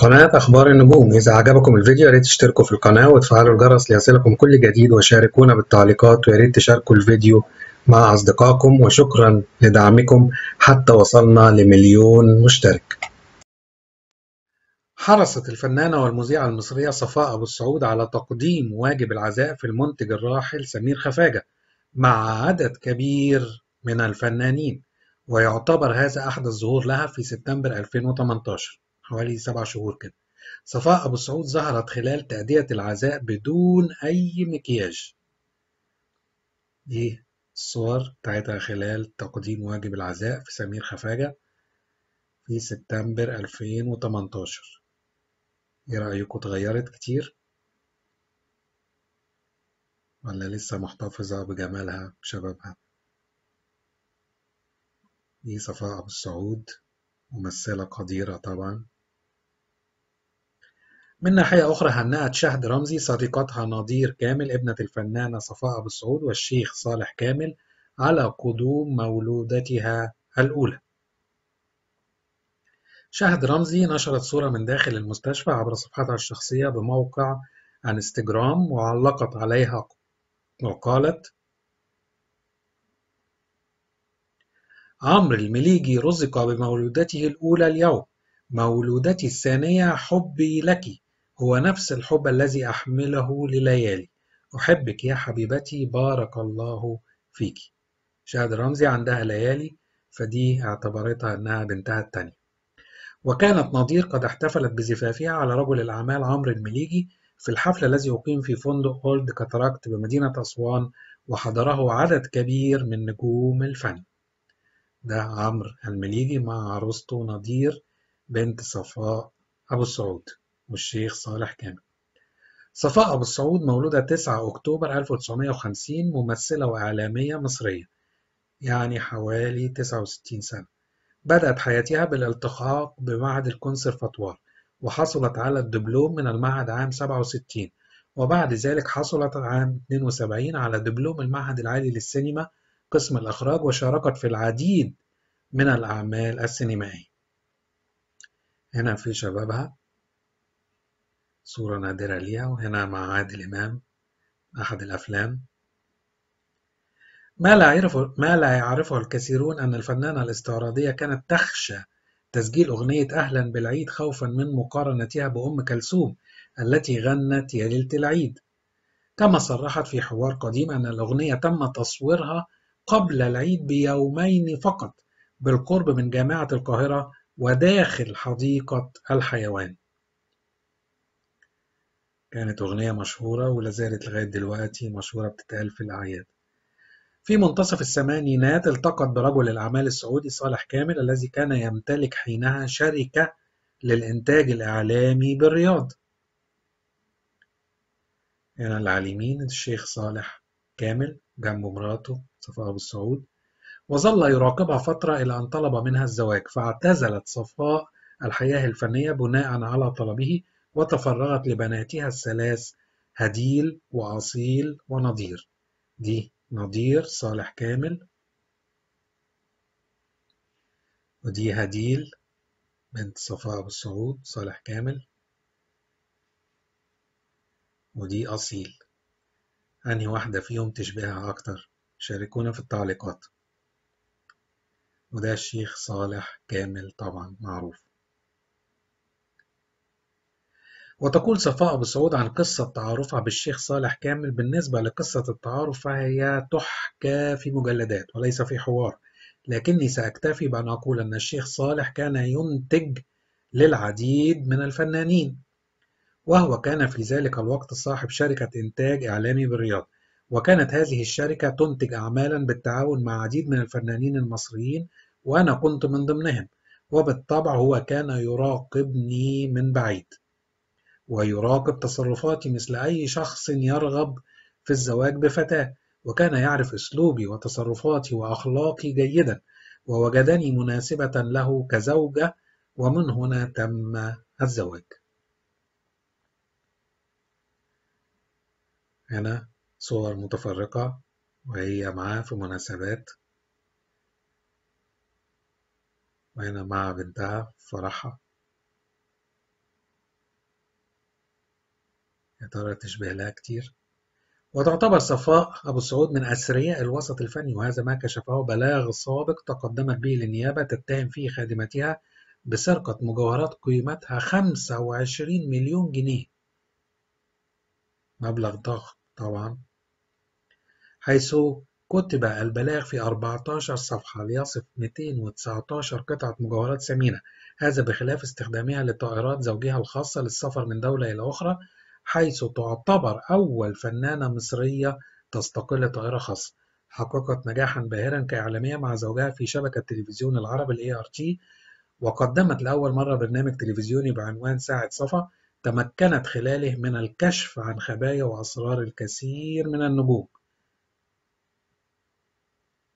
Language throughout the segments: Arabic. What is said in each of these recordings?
قناة أخبار النجوم إذا عجبكم الفيديو ياريت تشتركوا في القناة وتفعلوا الجرس ليصلكم كل جديد وشاركونا بالتعليقات وياريت تشاركوا الفيديو مع أصدقائكم وشكرا لدعمكم حتى وصلنا لمليون مشترك حرصت الفنانة والمذيعة المصرية صفاء أبو السعود على تقديم واجب العزاء في المنتج الراحل سمير خفاجة مع عدد كبير من الفنانين ويعتبر هذا أحد الظهور لها في سبتمبر 2018 حوالي سبع شهور كده صفاء أبو سعود ظهرت خلال تأدية العزاء بدون أي مكياج دي إيه الصور بتاعتها خلال تقديم واجب العزاء في سمير خفاجة في سبتمبر 2018 ايه رأيكم اتغيرت كتير ولا لسه محتفظة بجمالها بشبابها دي إيه صفاء أبو السعود ممثلة قديرة طبعا من ناحية أخرى هنأت شهد رمزي صديقتها نضير كامل ابنة الفنانة صفاء أبو السعود والشيخ صالح كامل على قدوم مولودتها الأولى شهد رمزي نشرت صورة من داخل المستشفى عبر صفحتها الشخصية بموقع انستجرام وعلقت عليها وقالت عمرو المليجي رزق بمولودته الأولى اليوم مولودتي الثانية حبي لك هو نفس الحب الذي أحمله لليالي أحبك يا حبيبتي بارك الله فيك شاهد رمزي عندها ليالي فدي اعتبرتها أنها بنتها التانية وكانت نضير قد احتفلت بزفافها على رجل الأعمال عمرو المليجي في الحفل الذي أقيم في فندق أولد كاتراكت بمدينة أسوان وحضره عدد كبير من نجوم الفن ده عمرو المليجي مع عروسته نضير بنت صفاء أبو السعود والشيخ صالح كامل صفاء أبو السعود مولودة 9 أكتوبر 1950 ممثلة وإعلامية مصرية يعني حوالي 69 سنة بدأت حياتها بالالتحاق بمعهد الكونسرفاتوار وحصلت على الدبلوم من المعهد عام 67 وبعد ذلك حصلت عام 72 على دبلوم المعهد العالي للسينما قسم الإخراج وشاركت في العديد من الأعمال السينمائية هنا في شبابها صورة نادرة ليها وهنا مع عادل إمام أحد الأفلام ما لا يعرفه ما لا يعرفه الكثيرون أن الفنانة الاستعراضية كانت تخشى تسجيل أغنية أهلا بالعيد خوفا من مقارنتها بأم كلثوم التي غنت يا ليلة العيد كما صرحت في حوار قديم أن الأغنية تم تصويرها قبل العيد بيومين فقط بالقرب من جامعة القاهرة وداخل حديقة الحيوان كانت أغنية مشهورة ولا زالت لغاية دلوقتي مشهورة بتتقال في الأعياد في منتصف الثمانينات التقت برجل الأعمال السعودي صالح كامل الذي كان يمتلك حينها شركة للإنتاج الإعلامي بالرياض هنا يعني العالمين الشيخ صالح كامل جنب مراته صفاء أبو السعود وظل يراقبها فترة إلى أن طلب منها الزواج فاعتزلت صفاء الحياة الفنية بناء على طلبه وتفرغت لبناتها الثلاث هديل وأصيل ونضير دي نضير صالح كامل ودي هديل بنت صفاء بالسعود صالح كامل ودي أصيل أنهي واحدة فيهم تشبهها أكتر شاركونا في التعليقات وده الشيخ صالح كامل طبعا معروف وتقول صفاء بسعود عن قصة تعارفها بالشيخ صالح كامل بالنسبة لقصة التعارف فهي تحكى في مجلدات وليس في حوار لكني سأكتفي بأن أقول أن الشيخ صالح كان ينتج للعديد من الفنانين وهو كان في ذلك الوقت صاحب شركة إنتاج إعلامي بالرياض وكانت هذه الشركة تنتج أعمالا بالتعاون مع عديد من الفنانين المصريين وأنا كنت من ضمنهم وبالطبع هو كان يراقبني من بعيد ويراقب تصرفاتي مثل أي شخص يرغب في الزواج بفتاة وكان يعرف أسلوبي وتصرفاتي وأخلاقي جيدا ووجدني مناسبة له كزوجة ومن هنا تم الزواج هنا صور متفرقة وهي معاه في مناسبات وهنا مع بنتها فرحها يا ترى تشبه لها كتير وتعتبر صفاء أبو سعود من أثرياء الوسط الفني وهذا ما كشفه بلاغ سابق تقدمت به للنيابة تتهم فيه خادمتها بسرقة مجوهرات قيمتها 25 مليون جنيه مبلغ ضخم طبعا حيث كتب البلاغ في 14 صفحة ليصف 219 قطعة مجوهرات ثمينة هذا بخلاف استخدامها لطائرات زوجها الخاصة للسفر من دولة إلى أخرى حيث تعتبر أول فنانة مصرية تستقل طائرة خاصة حققت نجاحا باهرا كإعلامية مع زوجها في شبكة تلفزيون العرب الـ ART وقدمت لأول مرة برنامج تلفزيوني بعنوان ساعة صفا تمكنت خلاله من الكشف عن خبايا وأسرار الكثير من النجوم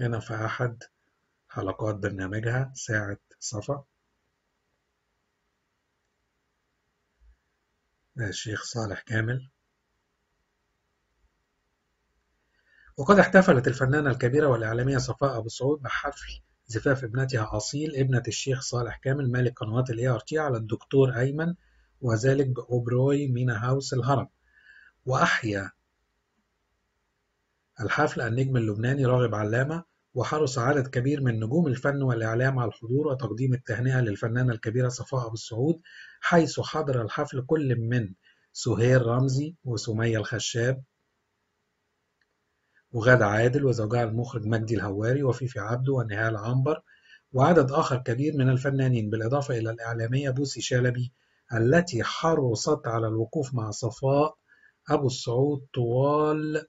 هنا في أحد حلقات برنامجها ساعة صفا الشيخ صالح كامل وقد احتفلت الفنانة الكبيرة والإعلامية صفاء أبو سعود بحفل زفاف ابنتها أصيل ابنة الشيخ صالح كامل مالك قنوات الـ ار تي على الدكتور أيمن وذلك بأوبروي مينا هاوس الهرم وأحيا الحفل النجم اللبناني راغب علامة وحرص عدد كبير من نجوم الفن والإعلام على الحضور وتقديم التهنئة للفنانة الكبيرة صفاء أبو السعود حيث حضر الحفل كل من سهير رمزي وسمية الخشاب وغادة عادل وزوجها المخرج مجدي الهواري وفيفي عبده ونهال عنبر وعدد آخر كبير من الفنانين بالإضافة إلى الإعلامية بوسي شلبي التي حرصت على الوقوف مع صفاء أبو السعود طوال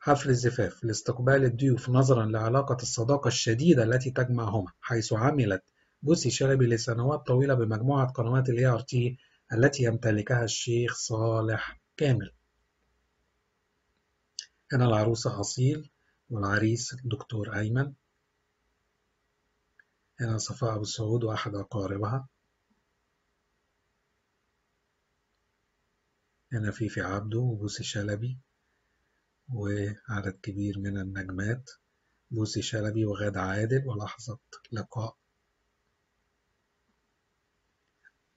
حفل الزفاف لاستقبال الضيوف نظرا لعلاقة الصداقة الشديدة التي تجمعهما حيث عملت بوسي شلبي لسنوات طويلة بمجموعة قنوات الـ ART التي يمتلكها الشيخ صالح كامل كان العروسة أصيل والعريس الدكتور أيمن هنا صفاء أبو سعود وأحد أقاربها هنا فيفي عبده وبوسي شلبي وعدد كبير من النجمات بوسي شلبي وغادة عادل ولحظة لقاء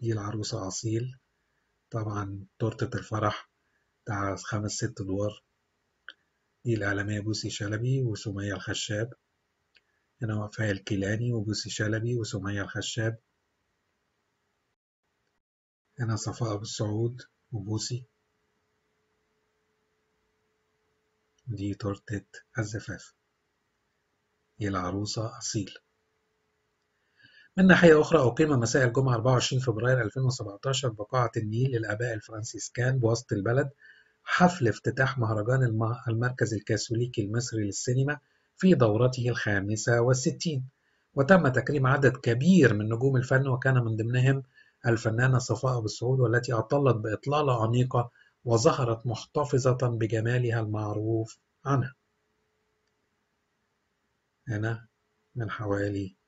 دي العروسة أصيل طبعا تورتة الفرح بتاع خمس ست أدوار دي الإعلامية بوسي شلبي وسمية الخشاب هنا وفاء الكيلاني وبوسي شلبي وسمية الخشاب هنا صفاء أبو السعود وبوسي دي تورتة الزفاف دي العروسة أصيل من ناحية أخرى أقيم مساء الجمعة 24 فبراير 2017 بقاعة النيل للآباء الفرنسيسكان بوسط البلد حفل افتتاح مهرجان المركز الكاثوليكي المصري للسينما في دورته الخامسة والستين وتم تكريم عدد كبير من نجوم الفن وكان من ضمنهم الفنانة صفاء بالسعود والتي أطلت بإطلالة أنيقة وظهرت محتفظة بجمالها المعروف عنها هنا من حوالي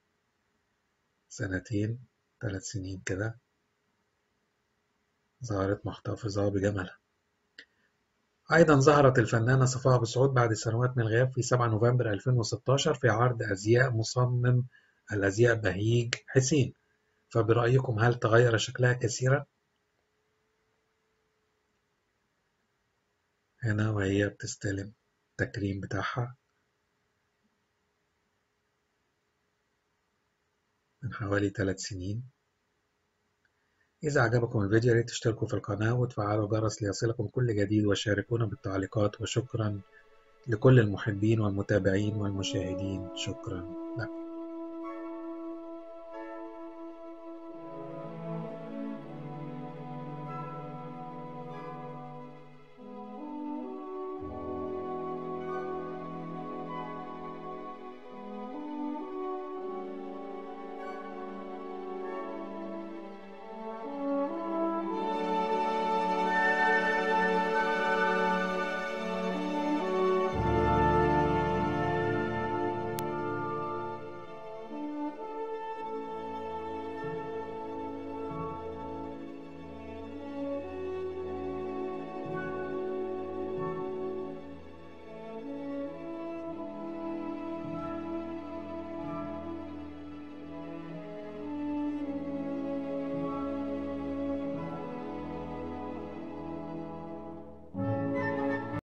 سنتين ثلاث سنين كده ظهرت محتفظة بجمالها أيضا ظهرت الفنانة صفاء بسعود بعد سنوات من الغياب في 7 نوفمبر 2016 في عرض أزياء مصمم الأزياء بهيج حسين فبرأيكم هل تغير شكلها كثيرا؟ هنا وهي بتستلم التكريم بتاعها من حوالي 3 سنين إذا أعجبكم الفيديو ياريت تشتركوا في القناة وتفعلوا الجرس ليصلكم كل جديد وشاركونا بالتعليقات وشكرا لكل المحبين والمتابعين والمشاهدين شكرا